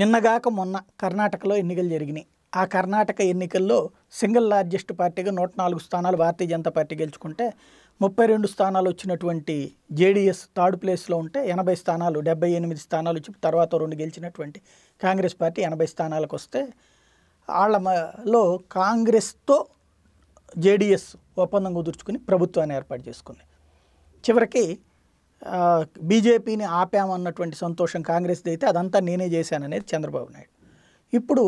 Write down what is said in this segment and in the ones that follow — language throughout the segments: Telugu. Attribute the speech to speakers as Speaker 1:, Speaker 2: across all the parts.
Speaker 1: నిన్నగాక మొన్న కర్ణాటకలో ఎన్నికలు జరిగినాయి ఆ కర్ణాటక ఎన్నికల్లో సింగిల్ లార్జెస్ట్ పార్టీగా నూట నాలుగు స్థానాలు భారతీయ జనతా పార్టీ గెలుచుకుంటే ముప్పై రెండు స్థానాలు వచ్చినటువంటి జేడీఎస్ థర్డ్ ప్లేస్లో ఉంటే ఎనభై స్థానాలు డెబ్బై ఎనిమిది స్థానాలు వచ్చి తర్వాత రెండు గెలిచినటువంటి కాంగ్రెస్ పార్టీ ఎనభై స్థానాలకు వస్తే వాళ్ళలో కాంగ్రెస్తో జేడీఎస్ ఒప్పందం కుదుర్చుకుని ప్రభుత్వాన్ని ఏర్పాటు చేసుకుంది చివరికి బీజేపీని ఆపామన్నటువంటి సంతోషం కాంగ్రెస్ది అయితే అదంతా నేనే చేశాననేది చంద్రబాబు నాయుడు ఇప్పుడు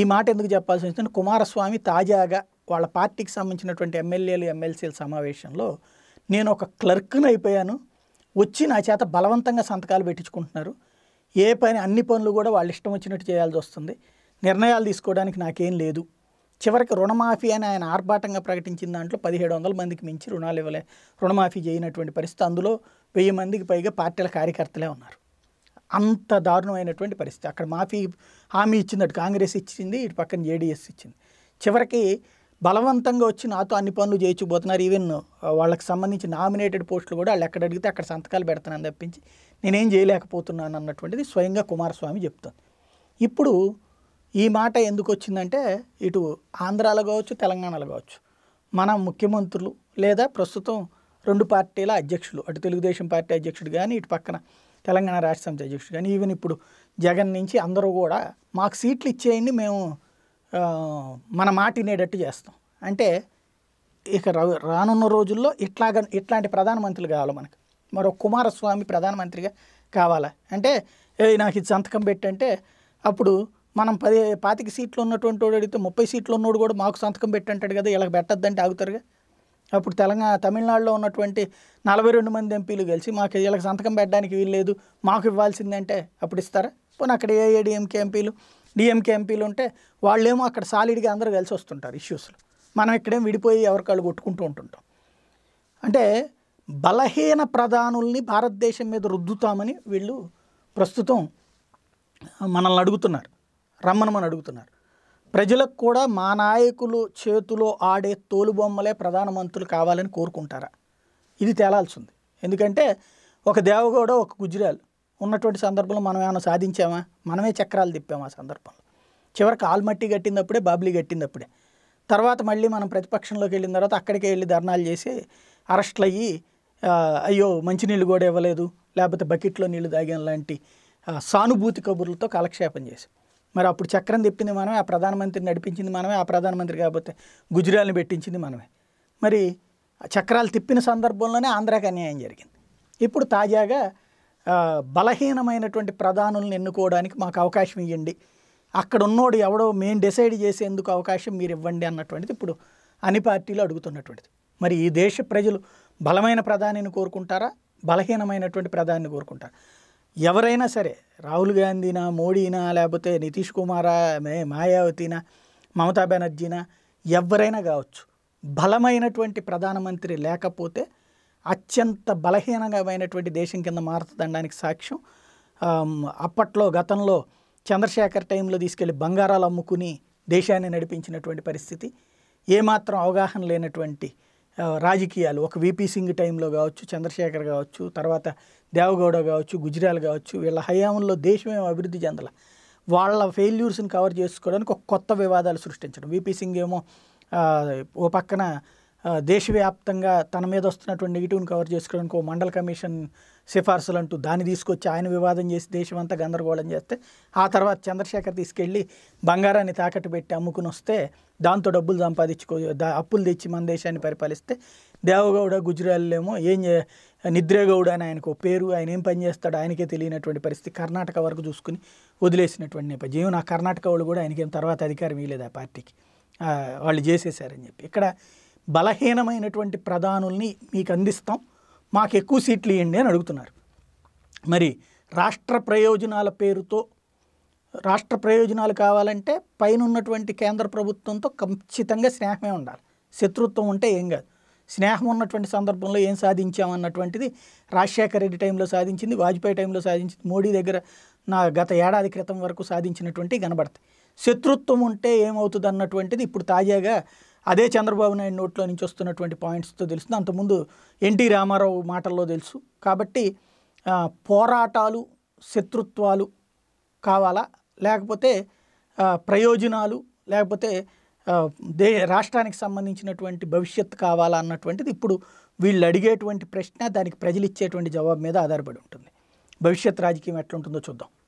Speaker 1: ఈ మాట ఎందుకు చెప్పాల్సి వస్తుంది కుమారస్వామి తాజాగా వాళ్ళ పార్టీకి సంబంధించినటువంటి ఎమ్మెల్యేలు ఎమ్మెల్సీల సమావేశంలో నేను ఒక క్లర్క్ని అయిపోయాను వచ్చి నా చేత బలవంతంగా సంతకాలు పెట్టించుకుంటున్నారు ఏ పని అన్ని పనులు కూడా వాళ్ళు ఇష్టం వచ్చినట్టు చేయాల్సి వస్తుంది నిర్ణయాలు తీసుకోవడానికి నాకేం లేదు చివరికి రుణమాఫీ అని ఆయన ఆర్భాటంగా ప్రకటించిన దాంట్లో పదిహేడు వందల మందికి మించి రుణాలు ఇవ్వలే రుణమాఫీ చేయనటువంటి పరిస్థితి అందులో వెయ్యి మందికి పైగా పార్టీల కార్యకర్తలే ఉన్నారు అంత దారుణమైనటువంటి పరిస్థితి అక్కడ మాఫీ హామీ ఇచ్చింది అటు కాంగ్రెస్ ఇచ్చింది ఇటు పక్కన జేడీఎస్ ఇచ్చింది చివరికి బలవంతంగా వచ్చి నాతో అన్ని పనులు చేయించబోతున్నారు ఈవెన్ వాళ్ళకి సంబంధించి నామినేటెడ్ పోస్టులు కూడా వాళ్ళు ఎక్కడ అడిగితే అక్కడ సంతకాలు పెడతానని తప్పించి నేనేం చేయలేకపోతున్నాను అన్నటువంటిది స్వయంగా కుమారస్వామి చెప్తాను ఇప్పుడు ఈ మాట ఎందుకు వచ్చిందంటే ఇటు ఆంధ్రాలో కావచ్చు తెలంగాణలో కావచ్చు మన ముఖ్యమంత్రులు లేదా ప్రస్తుతం రెండు పార్టీల అధ్యక్షులు అటు తెలుగుదేశం పార్టీ అధ్యక్షుడు కానీ ఇటు పక్కన తెలంగాణ రాష్ట్ర సమితి అధ్యక్షుడు కానీ ఈవెన్ ఇప్పుడు జగన్ నుంచి అందరూ కూడా మాకు సీట్లు ఇచ్చేయండి మేము మన మాట వినేటట్టు చేస్తాం అంటే ఇక రానున్న రోజుల్లో ఇట్లాగ ఇట్లాంటి ప్రధానమంత్రులు కావాలి మనకు మరో కుమారస్వామి ప్రధానమంత్రిగా కావాలా అంటే ఏ నాకు ఇది సంతకం పెట్టంటే అప్పుడు మనం పది పాతిక సీట్లు ఉన్నటువంటి వాడు అడిగితే ముప్పై సీట్లు ఉన్నోడు కూడా మాకు సంతకం పెట్టంటాడు కదా ఇలా పెట్టద్దంటే ఆగుతారుగా అప్పుడు తెలంగాణ తమిళనాడులో ఉన్నటువంటి నలభై రెండు మంది ఎంపీలు కలిసి మాకు వీళ్ళకి సంతకం పెట్టడానికి వీల్లేదు మాకు ఇవ్వాల్సిందంటే అప్పుడు ఇస్తారా పోనీ అక్కడ ఏఏడిఎంకే ఎంపీలు డిఎంకే ఎంపీలు ఉంటే వాళ్ళేమో అక్కడ సాలిడ్గా అందరూ కలిసి వస్తుంటారు ఇష్యూస్లో మనం ఇక్కడేం విడిపోయి ఎవరికాళ్ళు కొట్టుకుంటూ ఉంటుంటాం అంటే బలహీన ప్రధానుల్ని భారతదేశం మీద రుద్దుతామని వీళ్ళు ప్రస్తుతం మనల్ని అడుగుతున్నారు రమ్మనమని అడుగుతున్నారు ప్రజలకు కూడా మా నాయకులు చేతిలో ఆడే తోలుబొమ్మలే ప్రధానమంత్రులు కావాలని కోరుకుంటారా ఇది తేలాల్సింది ఎందుకంటే ఒక దేవగౌడ ఒక గుజరాల్ ఉన్నటువంటి సందర్భంలో మనం ఏమైనా సాధించామా మనమే చక్రాలు తిప్పాము ఆ సందర్భంలో చివరికి ఆల్మట్టి కట్టినప్పుడే బాబ్లీ కట్టినప్పుడే తర్వాత మళ్ళీ మనం ప్రతిపక్షంలోకి వెళ్ళిన తర్వాత అక్కడికే వెళ్ళి ధర్నాలు చేసి అరెస్ట్లు అయ్యి అయ్యో మంచినీళ్ళు కూడా ఇవ్వలేదు లేకపోతే బకెట్లో నీళ్లు తాగాం లాంటి సానుభూతి కబుర్లతో కాలక్షేపం చేసాం మరి అప్పుడు చక్రం తిప్పింది మనమే ఆ ప్రధానమంత్రిని నడిపించింది మనమే ఆ ప్రధానమంత్రి కాకపోతే గుజరాల్ని పెట్టించింది మనమే మరి చక్రాలు తిప్పిన సందర్భంలోనే ఆంధ్రాకి అన్యాయం జరిగింది ఇప్పుడు తాజాగా బలహీనమైనటువంటి ప్రధానులను ఎన్నుకోవడానికి మాకు అవకాశం ఇవ్వండి అక్కడ ఉన్నోడు ఎవడో మేము డిసైడ్ చేసేందుకు అవకాశం మీరు ఇవ్వండి అన్నటువంటిది ఇప్పుడు అన్ని పార్టీలు అడుగుతున్నటువంటిది మరి ఈ దేశ ప్రజలు బలమైన ప్రధానిని కోరుకుంటారా బలహీనమైనటువంటి ప్రధానిని కోరుకుంటారా ఎవరైనా సరే రాహుల్ గాంధీనా మోడీనా లేకపోతే నితీష్ కుమారా మే మాయావతినా మమతా బెనర్జీనా ఎవరైనా కావచ్చు బలమైనటువంటి ప్రధానమంత్రి లేకపోతే అత్యంత బలహీనమైనటువంటి దేశం కింద మారుతుందనడానికి సాక్ష్యం అప్పట్లో గతంలో చంద్రశేఖర్ టైంలో తీసుకెళ్లి బంగారాలు అమ్ముకుని దేశాన్ని నడిపించినటువంటి పరిస్థితి ఏమాత్రం అవగాహన లేనటువంటి రాజకీయాలు ఒక విపి సింగ్ టైంలో కావచ్చు చంద్రశేఖర్ కావచ్చు తర్వాత దేవగౌడ కావచ్చు గుజరాల్ కావచ్చు వీళ్ళ హయాంలో దేశం అభివృద్ధి చెందల వాళ్ళ ఫెయిల్యూర్స్ని కవర్ చేసుకోవడానికి ఒక కొత్త వివాదాలు సృష్టించడం విపి సింగ్ ఏమో ఓ పక్కన దేశవ్యాప్తంగా తన మీద వస్తున్నటువంటి నెగిటివ్ని కవర్ చేసుకోవడానికి ఓ మండల కమిషన్ సిఫార్సులు అంటూ దాన్ని తీసుకొచ్చి ఆయన వివాదం చేసి దేశమంతా గందరగోళం చేస్తే ఆ తర్వాత చంద్రశేఖర్ తీసుకెళ్ళి బంగారాన్ని తాకట్టు పెట్టి అమ్ముకుని వస్తే దాంతో డబ్బులు సంపాదించుకో అప్పులు తెచ్చి మన దేశాన్ని పరిపాలిస్తే దేవగౌడ ఏమో ఏం నిద్రేగౌడ అని ఆయనకు పేరు ఆయన ఏం పని ఆయనకే తెలియనటువంటి పరిస్థితి కర్ణాటక వరకు చూసుకుని వదిలేసినటువంటి నేపథ్యం నా కర్ణాటక వాళ్ళు కూడా ఆయనకేం తర్వాత అధికారం ఇవ్వలేదు ఆ పార్టీకి వాళ్ళు చేసేసారని చెప్పి ఇక్కడ బలహీనమైనటువంటి ప్రధానుల్ని మీకు అందిస్తాం మాకు ఎక్కువ సీట్లు ఇవ్వండి అని అడుగుతున్నారు మరి రాష్ట్ర ప్రయోజనాల పేరుతో రాష్ట్ర ప్రయోజనాలు కావాలంటే పైన ఉన్నటువంటి కేంద్ర ప్రభుత్వంతో ఖచ్చితంగా స్నేహమే ఉండాలి శత్రుత్వం ఉంటే ఏం కాదు స్నేహం ఉన్నటువంటి సందర్భంలో ఏం సాధించామన్నటువంటిది రాజశేఖర రెడ్డి టైంలో సాధించింది వాజ్పేయి టైంలో సాధించింది మోడీ దగ్గర నా గత ఏడాది క్రితం వరకు సాధించినటువంటి కనబడతాయి శత్రుత్వం ఉంటే ఏమవుతుంది అన్నటువంటిది ఇప్పుడు తాజాగా అదే చంద్రబాబు నాయుడు నోట్లో నుంచి వస్తున్నటువంటి పాయింట్స్తో తెలుస్తుంది అంతకుముందు ఎన్టీ రామారావు మాటల్లో తెలుసు కాబట్టి పోరాటాలు శత్రుత్వాలు కావాలా లేకపోతే ప్రయోజనాలు లేకపోతే దే రాష్ట్రానికి సంబంధించినటువంటి భవిష్యత్తు కావాలా అన్నటువంటిది ఇప్పుడు వీళ్ళు అడిగేటువంటి ప్రశ్న దానికి ప్రజలు ఇచ్చేటువంటి జవాబు మీద ఆధారపడి ఉంటుంది భవిష్యత్ రాజకీయం ఎట్లుంటుందో చూద్దాం